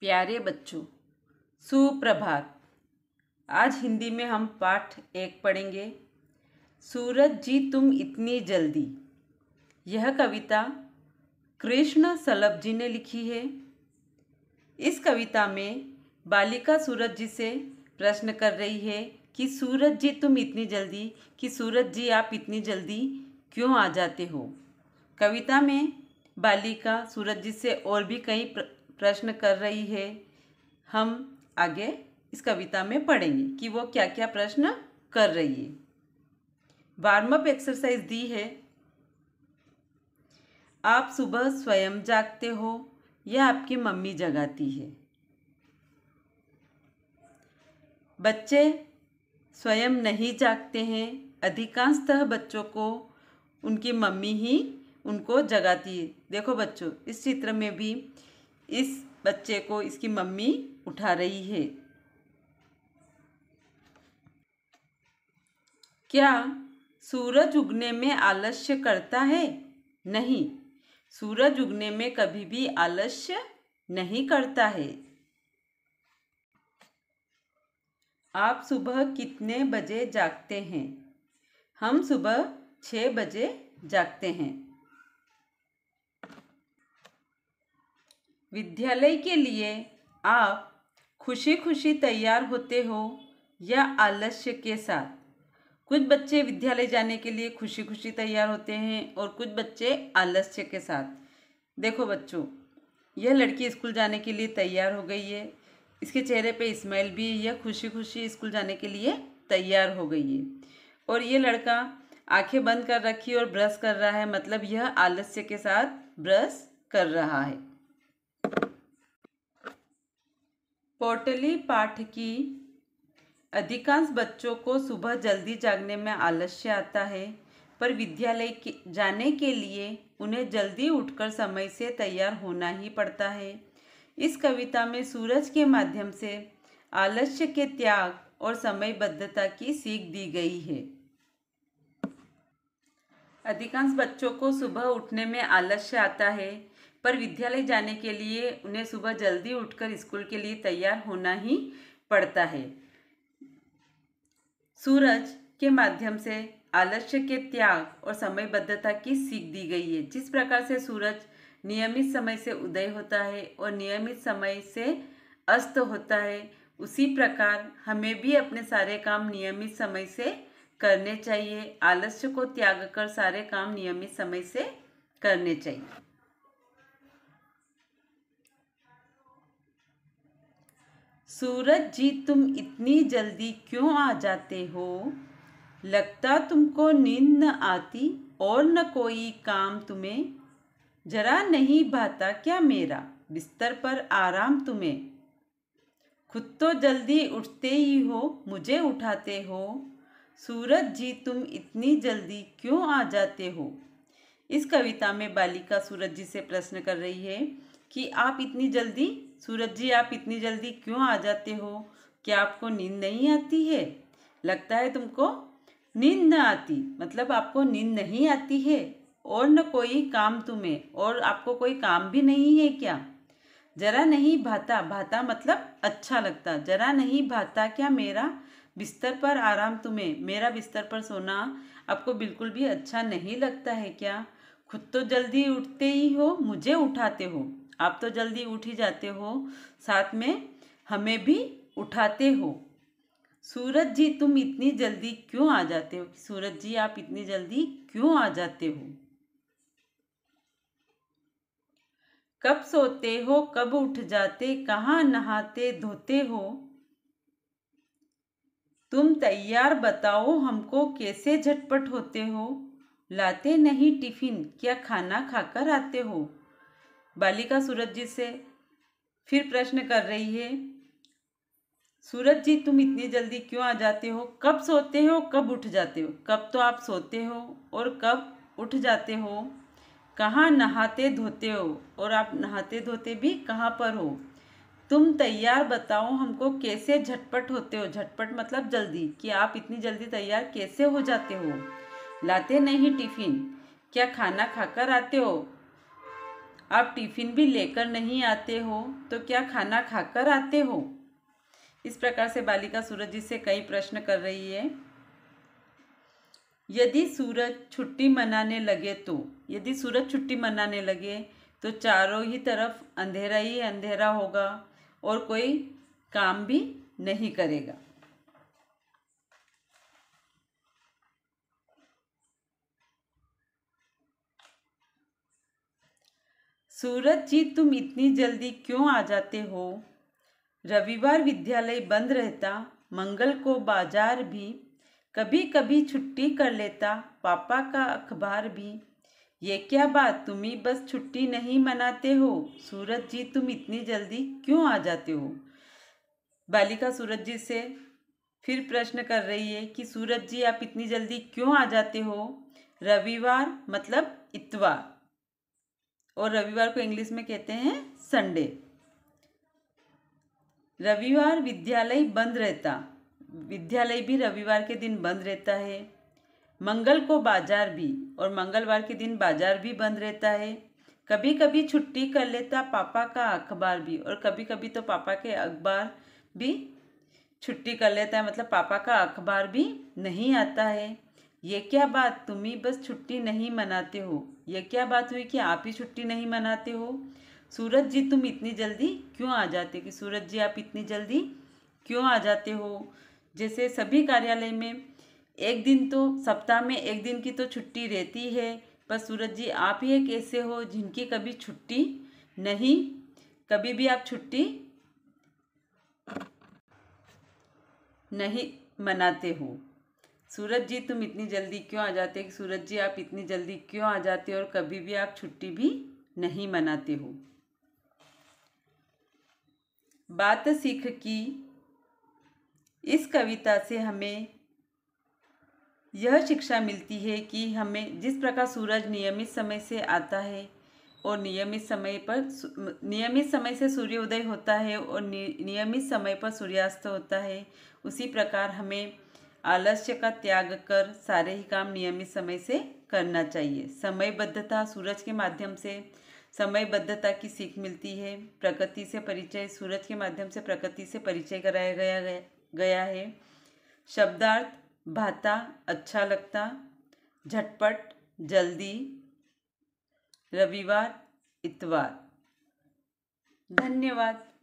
प्यारे बच्चों सुप्रभात आज हिंदी में हम पाठ एक पढ़ेंगे सूरज जी तुम इतनी जल्दी यह कविता कृष्ण सलभ जी ने लिखी है इस कविता में बालिका सूरज जी से प्रश्न कर रही है कि सूरज जी तुम इतनी जल्दी कि सूरज जी आप इतनी जल्दी क्यों आ जाते हो कविता में बालिका सूरज जी से और भी कई प्र... प्रश्न कर रही है हम आगे इस कविता में पढ़ेंगे कि वो क्या क्या प्रश्न कर रही है वार्म अप एक्सरसाइज दी है आप सुबह स्वयं जागते हो या आपकी मम्मी जगाती है बच्चे स्वयं नहीं जागते हैं अधिकांशतः बच्चों को उनकी मम्मी ही उनको जगाती है देखो बच्चों इस चित्र में भी इस बच्चे को इसकी मम्मी उठा रही है क्या सूरज उगने में आलस्य करता है नहीं सूरज उगने में कभी भी आलस्य नहीं करता है आप सुबह कितने बजे जागते हैं हम सुबह छः बजे जागते हैं विद्यालय के लिए आप खुशी खुशी तैयार होते हो या आलस्य के साथ कुछ बच्चे विद्यालय जाने के लिए खुशी खुशी तैयार होते हैं और कुछ बच्चे आलस्य के साथ देखो बच्चों यह लड़की स्कूल जाने के लिए तैयार हो गई है इसके चेहरे पे स्माइल भी है यह खुशी खुशी स्कूल जाने के लिए तैयार हो गई है और ये लड़का आंखें बंद कर रखी और ब्रश कर रहा है मतलब यह आलस्य के साथ ब्रश कर रहा है पोटली पाठ की अधिकांश बच्चों को सुबह जल्दी जागने में आलस्य आता है पर विद्यालय के जाने के लिए उन्हें जल्दी उठकर समय से तैयार होना ही पड़ता है इस कविता में सूरज के माध्यम से आलस्य के त्याग और समयबद्धता की सीख दी गई है अधिकांश बच्चों को सुबह उठने में आलस्य आता है पर विद्यालय जाने के लिए उन्हें सुबह जल्दी उठकर स्कूल के लिए तैयार होना ही पड़ता है सूरज के माध्यम से आलस्य के त्याग और समयबद्धता की सीख दी गई है जिस प्रकार से सूरज नियमित समय से उदय होता है और नियमित समय से अस्त होता है उसी प्रकार हमें भी अपने सारे काम नियमित समय से करने चाहिए आलस्य को त्याग कर सारे काम नियमित समय से करने चाहिए सूरज जी तुम इतनी जल्दी क्यों आ जाते हो लगता तुमको नींद न आती और न कोई काम तुम्हें जरा नहीं भाता क्या मेरा बिस्तर पर आराम तुम्हें खुद तो जल्दी उठते ही हो मुझे उठाते हो सूरज जी तुम इतनी जल्दी क्यों आ जाते हो इस कविता में बालिका सूरज जी से प्रश्न कर रही है कि आप इतनी जल्दी सूरज जी आप इतनी जल्दी क्यों आ जाते हो क्या आपको नींद नहीं आती है लगता है तुमको नींद ना आती मतलब आपको नींद नहीं आती है और न कोई काम तुम्हें और आपको कोई काम भी नहीं है क्या जरा नहीं भाता भाता मतलब अच्छा लगता जरा नहीं भाता क्या मेरा बिस्तर पर आराम तुम्हें मेरा बिस्तर पर सोना आपको बिल्कुल भी अच्छा नहीं लगता है क्या खुद तो जल्दी उठते ही हो मुझे उठाते हो आप तो जल्दी उठ ही जाते हो साथ में हमें भी उठाते हो सूरज जी तुम इतनी जल्दी क्यों आ जाते हो सूरज जी आप इतनी जल्दी क्यों आ जाते हो कब सोते हो कब उठ जाते कहाँ नहाते धोते हो तुम तैयार बताओ हमको कैसे झटपट होते हो लाते नहीं टिफिन क्या खाना खाकर आते हो बालिका सूरज जी से फिर प्रश्न कर रही है सूरज जी तुम इतनी जल्दी क्यों आ जाते हो कब सोते हो कब उठ जाते हो कब तो आप सोते हो और कब उठ जाते हो कहाँ नहाते धोते हो और आप नहाते धोते भी कहाँ पर हो तुम तैयार बताओ हमको कैसे झटपट होते हो झटपट मतलब जल्दी कि आप इतनी जल्दी तैयार कैसे हो जाते हो लाते नहीं टिफ़िन क्या खाना खाकर आते हो आप टिफ़िन भी लेकर नहीं आते हो तो क्या खाना खाकर आते हो इस प्रकार से बालिका सूरज जी से कई प्रश्न कर रही है यदि सूरज छुट्टी मनाने लगे तो यदि सूरज छुट्टी मनाने लगे तो चारों ही तरफ अंधेरा ही अंधेरा होगा और कोई काम भी नहीं करेगा सूरज जी तुम इतनी जल्दी क्यों आ जाते हो रविवार विद्यालय बंद रहता मंगल को बाजार भी कभी कभी छुट्टी कर लेता पापा का अखबार भी ये क्या बात तुम ही बस छुट्टी नहीं मनाते हो सूरज जी तुम इतनी जल्दी क्यों आ जाते हो बालिका सूरज जी से फिर प्रश्न कर रही है कि सूरज जी आप इतनी जल्दी क्यों आ जाते हो रविवार मतलब इतवार और रविवार को इंग्लिश में कहते हैं संडे रविवार विद्यालय बंद रहता विद्यालय भी रविवार के दिन बंद रहता है मंगल को बाजार भी और मंगलवार के दिन बाजार भी बंद रहता है कभी कभी छुट्टी कर लेता पापा का अखबार भी और कभी कभी तो पापा के अखबार भी छुट्टी कर लेता है मतलब पापा का अखबार भी नहीं आता है ये क्या बात तुम ही बस छुट्टी नहीं मनाते हो यह क्या बात हुई कि आप ही छुट्टी नहीं मनाते हो सूरज जी तुम इतनी जल्दी क्यों आ जाते कि सूरज जी आप इतनी जल्दी क्यों आ जाते हो जैसे सभी कार्यालय में एक दिन तो सप्ताह में एक दिन की तो छुट्टी रहती है पर सूरज जी आप ही एक ऐसे हो जिनकी कभी छुट्टी नहीं कभी भी आप छुट्टी नहीं मनाते हो सूरज जी तुम इतनी जल्दी क्यों आ जाते हो सूरज जी आप इतनी जल्दी क्यों आ जाते हो और कभी भी आप छुट्टी भी नहीं मनाते हो बात सीख की इस कविता से हमें यह शिक्षा मिलती है कि हमें जिस प्रकार सूरज नियमित समय से आता है और नियमित समय पर नियमित समय से सूर्योदय होता है और नियमित समय पर सूर्यास्त होता है उसी प्रकार हमें आलस्य का त्याग कर सारे ही काम नियमित समय से करना चाहिए समयबद्धता सूरज के माध्यम से समयबद्धता की सीख मिलती है प्रकृति से परिचय सूरज के माध्यम से प्रकृति से परिचय कराया गया गया है शब्दार्थ भाता अच्छा लगता झटपट जल्दी रविवार इतवार धन्यवाद